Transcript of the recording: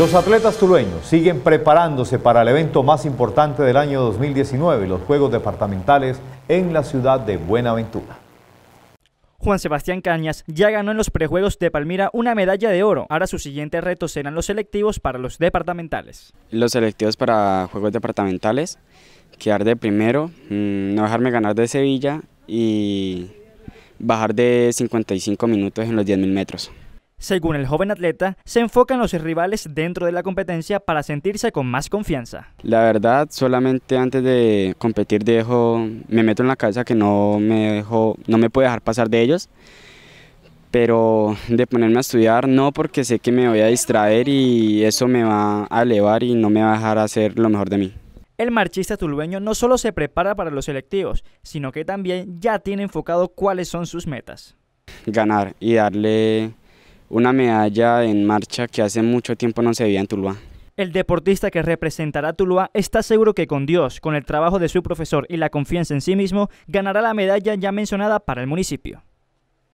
Los atletas tulueños siguen preparándose para el evento más importante del año 2019, los Juegos Departamentales en la ciudad de Buenaventura. Juan Sebastián Cañas ya ganó en los prejuegos de Palmira una medalla de oro. Ahora sus siguientes retos serán los selectivos para los departamentales. Los selectivos para juegos departamentales, quedar de primero, mm, no dejarme ganar de Sevilla y bajar de 55 minutos en los 10.000 metros. Según el joven atleta, se enfocan los rivales dentro de la competencia para sentirse con más confianza. La verdad, solamente antes de competir dejo, me meto en la cabeza que no me dejo, no me puedo dejar pasar de ellos. Pero de ponerme a estudiar no porque sé que me voy a distraer y eso me va a elevar y no me va a dejar hacer lo mejor de mí. El marchista tulbeño no solo se prepara para los selectivos, sino que también ya tiene enfocado cuáles son sus metas. Ganar y darle una medalla en marcha que hace mucho tiempo no se veía en Tuluá. El deportista que representará a Tuluá está seguro que con Dios, con el trabajo de su profesor y la confianza en sí mismo, ganará la medalla ya mencionada para el municipio.